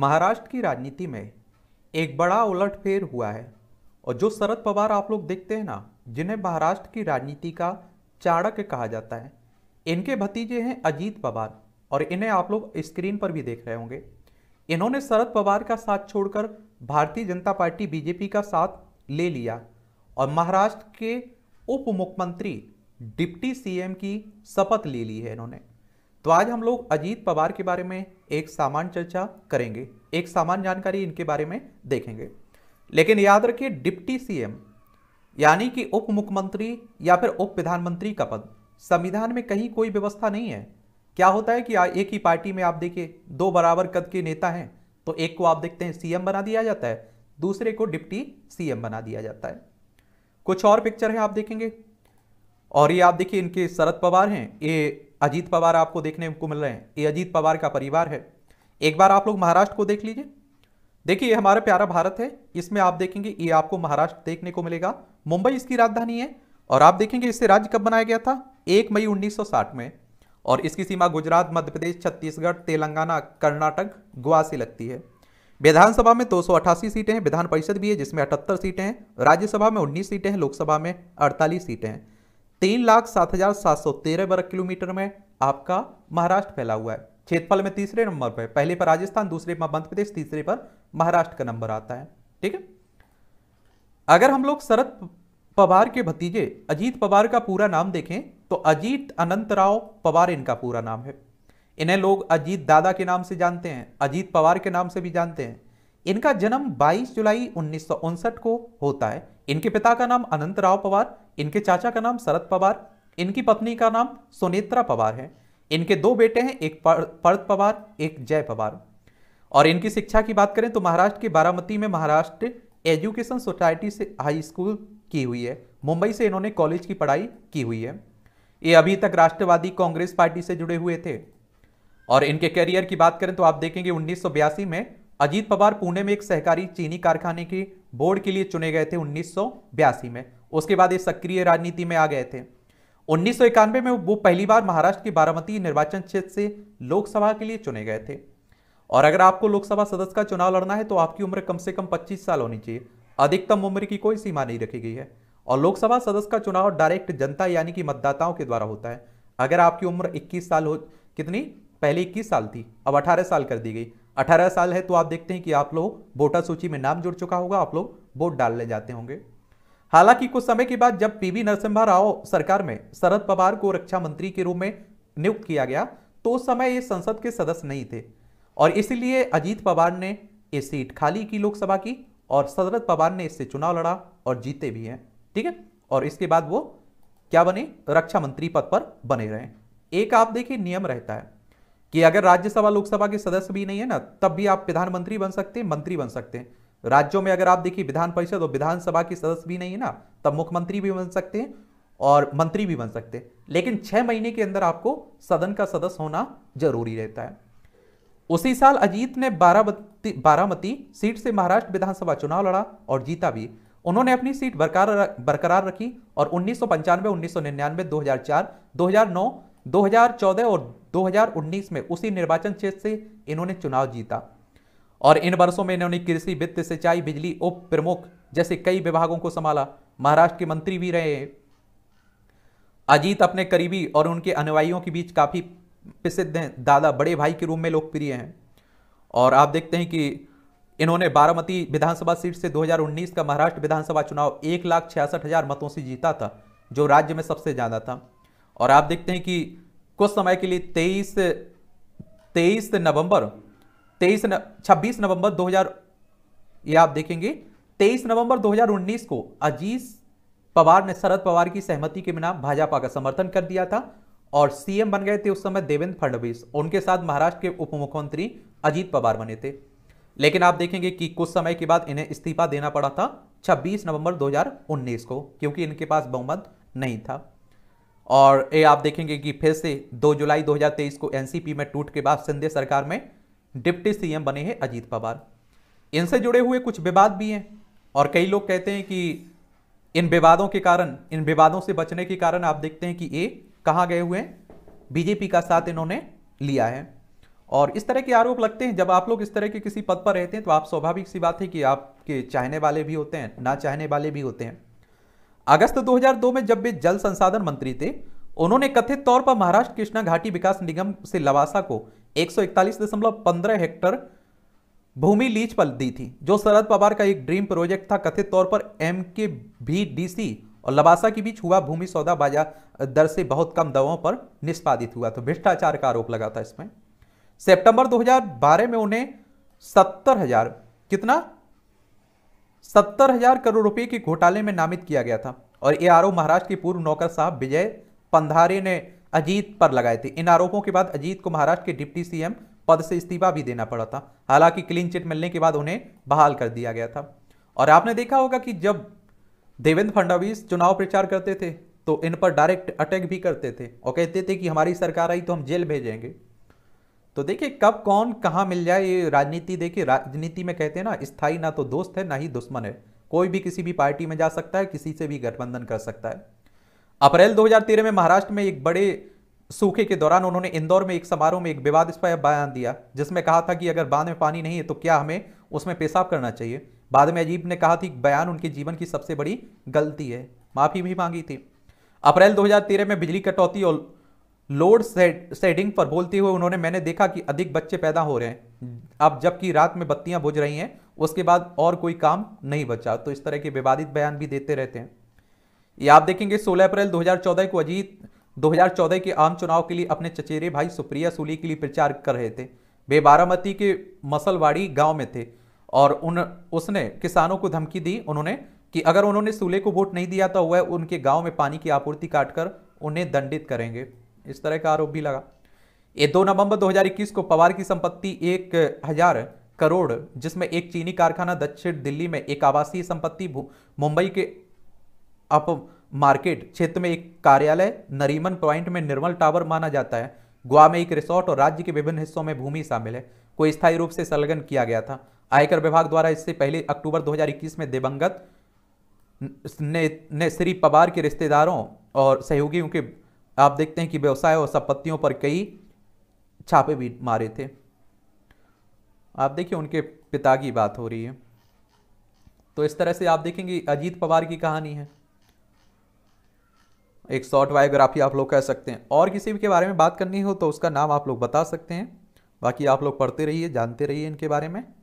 महाराष्ट्र की राजनीति में एक बड़ा उलटफेर हुआ है और जो शरद पवार आप लोग देखते हैं ना जिन्हें महाराष्ट्र की राजनीति का चाणक्य कहा जाता है इनके भतीजे हैं अजीत पवार और इन्हें आप लोग स्क्रीन पर भी देख रहे होंगे इन्होंने शरद पवार का साथ छोड़कर भारतीय जनता पार्टी बीजेपी का साथ ले लिया और महाराष्ट्र के उप मुख्यमंत्री डिप्टी सी की शपथ ले ली है इन्होंने तो आज हम लोग अजीत पवार के बारे में एक सामान्य चर्चा करेंगे एक सामान्य जानकारी इनके बारे में देखेंगे लेकिन याद रखिए डिप्टी सीएम यानी कि उप मुख्यमंत्री या फिर उप प्रधानमंत्री का पद संविधान में कहीं कोई व्यवस्था नहीं है क्या होता है कि एक ही पार्टी में आप देखिए दो बराबर कद के नेता हैं तो एक को आप देखते हैं सीएम बना दिया जाता है दूसरे को डिप्टी सीएम बना दिया जाता है कुछ और पिक्चर है आप देखेंगे और ये आप देखिए इनके शरद पवार हैं ये अजीत पवार आपको देखने को मिल रहे हैं ये अजीत पवार का परिवार है एक बार आप लोग महाराष्ट्र को देख लीजिए देखिए ये हमारा प्यारा भारत है इसमें आप देखेंगे ये आपको महाराष्ट्र देखने को मिलेगा मुंबई इसकी राजधानी है और आप देखेंगे इसे राज्य कब बनाया गया था एक मई 1960 में और इसकी सीमा गुजरात मध्य प्रदेश छत्तीसगढ़ तेलंगाना कर्नाटक गोवा से लगती है विधानसभा में दो सीटें हैं विधान परिषद भी है जिसमें अठहत्तर सीटें हैं राज्यसभा में उन्नीस सीटें हैं लोकसभा में अड़तालीस सीटें हैं तीन लाख सात हजार सात सौ तेरह वर्ग किलोमीटर में आपका महाराष्ट्र फैला हुआ है क्षेत्रफल में तीसरे नंबर पर पहले पर राजस्थान दूसरे पर मध्य प्रदेश तीसरे पर महाराष्ट्र का नंबर आता है ठीक है अगर हम लोग शरद पवार के भतीजे अजीत पवार का पूरा नाम देखें तो अजीत अनंतराव पवार इनका पूरा नाम है इन्हें लोग अजीत दादा के नाम से जानते हैं अजीत पवार के नाम से भी जानते हैं इनका जन्म 22 जुलाई उन्नीस को होता है इनके पिता का नाम अनंत राव पवार इनके चाचा का नाम शरद पवार इनकी पत्नी का नाम सुनेत्रा पवार है इनके दो बेटे हैं एक पर्द पवार एक जय पवार और इनकी शिक्षा की बात करें तो महाराष्ट्र के बारामती में महाराष्ट्र एजुकेशन सोसाइटी से हाई स्कूल की हुई है मुंबई से इन्होंने कॉलेज की पढ़ाई की हुई है ये अभी तक राष्ट्रवादी कांग्रेस पार्टी से जुड़े हुए थे और इनके करियर की बात करें तो आप देखेंगे उन्नीस में अजीत पवार पुणे में एक सहकारी चीनी कारखाने के बोर्ड के लिए चुने गए थे उन्नीस में उसके बाद ये सक्रिय राजनीति में आ गए थे उन्नीस में वो पहली बार महाराष्ट्र के बारामती निर्वाचन क्षेत्र से लोकसभा के लिए चुने गए थे और अगर आपको लोकसभा सदस्य का चुनाव लड़ना है तो आपकी उम्र कम से कम 25 साल होनी चाहिए अधिकतम उम्र की कोई सीमा नहीं रखी गई है और लोकसभा सदस्य का चुनाव डायरेक्ट जनता यानी कि मतदाताओं के द्वारा होता है अगर आपकी उम्र इक्कीस साल हो कितनी पहले इक्कीस साल थी अब अठारह साल कर दी गई अठारह साल है तो आप देखते हैं कि आप लोग वोटर सूची में नाम जुड़ चुका होगा आप लोग वोट डालने जाते होंगे हालांकि कुछ समय के बाद जब पीवी नरसिम्हा राव सरकार में शरद पवार को रक्षा मंत्री के रूप में नियुक्त किया गया तो उस समय ये संसद के सदस्य नहीं थे और इसलिए अजीत पवार ने ये सीट खाली की लोकसभा की और शरद पवार ने इससे चुनाव लड़ा और जीते भी हैं ठीक है और इसके बाद वो क्या बने रक्षा मंत्री पद पर बने रहे एक आप देखिए नियम रहता है कि अगर राज्यसभा लोकसभा के सदस्य भी नहीं है ना तब भी आप प्रधानमंत्री बन सकते हैं मंत्री बन सकते हैं राज्यों में अगर आप देखिए विधान परिषद और विधानसभा के सदस्य भी नहीं है ना तब मुख्यमंत्री भी बन सकते हैं और मंत्री भी बन सकते हैं लेकिन छह महीने के अंदर आपको सदन का सदस्य होना जरूरी रहता है उसी साल अजीत ने बारामती बारामती सीट से महाराष्ट्र विधानसभा चुनाव लड़ा और जीता भी उन्होंने अपनी सीट बरकरार बरकरार रखी और उन्नीस सौ पंचानवे उन्नीस सौ निन्यानवे दो हजार चार दो हजार नौ 2014 और 2019 में उसी निर्वाचन क्षेत्र से इन्होंने चुनाव जीता और इन वर्षों में इन्होंने कृषि वित्त सिंचाई बिजली उप प्रमुख जैसे कई विभागों को संभाला महाराष्ट्र के मंत्री भी रहे अजीत अपने करीबी और उनके अनुयायियों के बीच काफ़ी प्रसिद्ध हैं दादा बड़े भाई के रूप में लोकप्रिय हैं और आप देखते हैं कि इन्होंने बारामती विधानसभा सीट से 2019 का महाराष्ट्र विधानसभा चुनाव एक लाख छियासठ हज़ार मतों से जीता था जो राज्य में सबसे ज़्यादा था और आप देखते हैं कि कुछ समय के लिए तेईस तेईस नवंबर तेईस छब्बीस नवंबर 2000 ये आप देखेंगे तेईस नवंबर 2019 को अजीज पवार ने शरद पवार की सहमति के बिना भाजपा का समर्थन कर दिया था और सीएम बन गए थे उस समय देवेंद्र फडणवीस उनके साथ महाराष्ट्र के उप मुख्यमंत्री अजीत पवार बने थे लेकिन आप देखेंगे कि कुछ समय के बाद इन्हें इस्तीफा देना पड़ा था 26 नवंबर 2019 को क्योंकि इनके पास बहुमत नहीं था और ये आप देखेंगे कि फिर से 2 जुलाई 2023 को एनसीपी में टूट के बाद सिंधे सरकार में डिप्टी सीएम बने हैं अजीत पवार इनसे जुड़े हुए कुछ विवाद भी हैं और कई लोग कहते हैं कि इन विवादों के कारण इन विवादों से बचने के कारण आप देखते हैं कि ये कहाँ गए हुए हैं बीजेपी का साथ इन्होंने लिया है और इस तरह के आरोप लगते हैं जब आप लोग इस तरह के किसी पद पर रहते हैं तो आप स्वाभाविक सी बात है कि आपके चाहने वाले भी होते हैं ना चाहने वाले भी होते हैं अगस्त 2002 में जब वे जल संसाधन मंत्री थे उन्होंने कथित तौर पर महाराष्ट्र कृष्णा घाटी विकास निगम से लवासा को एक हेक्टर भूमि लीज पर दी थी जो शरद पवार का एक ड्रीम प्रोजेक्ट था कथित तौर पर एम के और लबासा के बीच हुआ भूमि सौदा बाजार दर से बहुत कम दवाओं पर निष्पादित हुआ तो भ्रष्टाचार का आरोप लगा था इसमें सितंबर 2012 में उन्हें सत्तर हजार कितना सत्तर हजार करोड़ रुपए के घोटाले में नामित किया गया था और ये आरोप महाराष्ट्र के पूर्व नौकर साहब विजय पंधारे ने अजीत पर लगाए थे इन आरोपों के बाद अजीत को महाराष्ट्र के डिप्टी सीएम पद से इस्तीफा भी देना पड़ा था हालांकि क्लीन चिट मिलने के बाद उन्हें बहाल कर दिया गया था और आपने देखा होगा कि जब देवेंद्र फडणवीस चुनाव प्रचार करते थे तो इन पर डायरेक्ट अटैक भी करते थे और कहते थे कि हमारी सरकार आई तो हम जेल भेजेंगे तो देखिए कब कौन कहाँ मिल जाए ये राजनीति देखिए राजनीति में कहते हैं ना स्थाई ना तो दोस्त है ना ही दुश्मन है कोई भी किसी भी पार्टी में जा सकता है किसी से भी गठबंधन कर सकता है अप्रैल 2013 में महाराष्ट्र में एक बड़े सूखे के दौरान उन्होंने इंदौर में एक समारोह में एक स्पाय बयान दिया जिसमें कहा था कि अगर बांध में पानी नहीं है तो क्या हमें उसमें पेशाब करना चाहिए बाद में अजीब ने कहा थी बयान उनके जीवन की सबसे बड़ी गलती है माफ़ी भी मांगी थी अप्रैल दो में बिजली कटौती और लोड सेट सेटिंग पर बोलते हुए उन्होंने मैंने देखा कि अधिक बच्चे पैदा हो रहे हैं अब जबकि रात में बत्तियां बुझ रही हैं उसके बाद और कोई काम नहीं बचा तो इस तरह के विवादित बयान भी देते रहते हैं ये आप देखेंगे 16 अप्रैल 2014 को अजीत 2014 के आम चुनाव के लिए अपने चचेरे भाई सुप्रिया सूली के लिए प्रचार कर रहे थे वे बारामती के मसलवाड़ी गाँव में थे और उन उसने किसानों को धमकी दी उन्होंने कि अगर उन्होंने सूले को वोट नहीं दिया तो वह उनके गाँव में पानी की आपूर्ति काटकर उन्हें दंडित करेंगे इस तरह का आरोप भी लगा ये दो नवंबर 2021 को पवार की संपत्ति एक हजार करोड़ जिसमें एक चीनी कारखाना दक्षिण दिल्ली में एक आवासीय संपत्ति मुंबई के अप मार्केट क्षेत्र में एक कार्यालय नरीमन पॉइंट में निर्मल टावर माना जाता है गोवा में एक रिसोर्ट और राज्य के विभिन्न हिस्सों में भूमि शामिल है को स्थायी रूप से संलग्न किया गया था आयकर विभाग द्वारा इससे पहले अक्टूबर 2021 में दिवंगत ने, ने श्री पवार के रिश्तेदारों और सहयोगियों के आप देखते हैं कि व्यवसाय और संपत्तियों पर कई छापे भी मारे थे आप देखिए उनके पिता की बात हो रही है तो इस तरह से आप देखेंगे अजीत पवार की कहानी है एक शॉर्ट बायोग्राफी आप लोग कह सकते हैं और किसी भी के बारे में बात करनी हो तो उसका नाम आप लोग बता सकते हैं बाकी आप लोग पढ़ते रहिए जानते रहिए इनके बारे में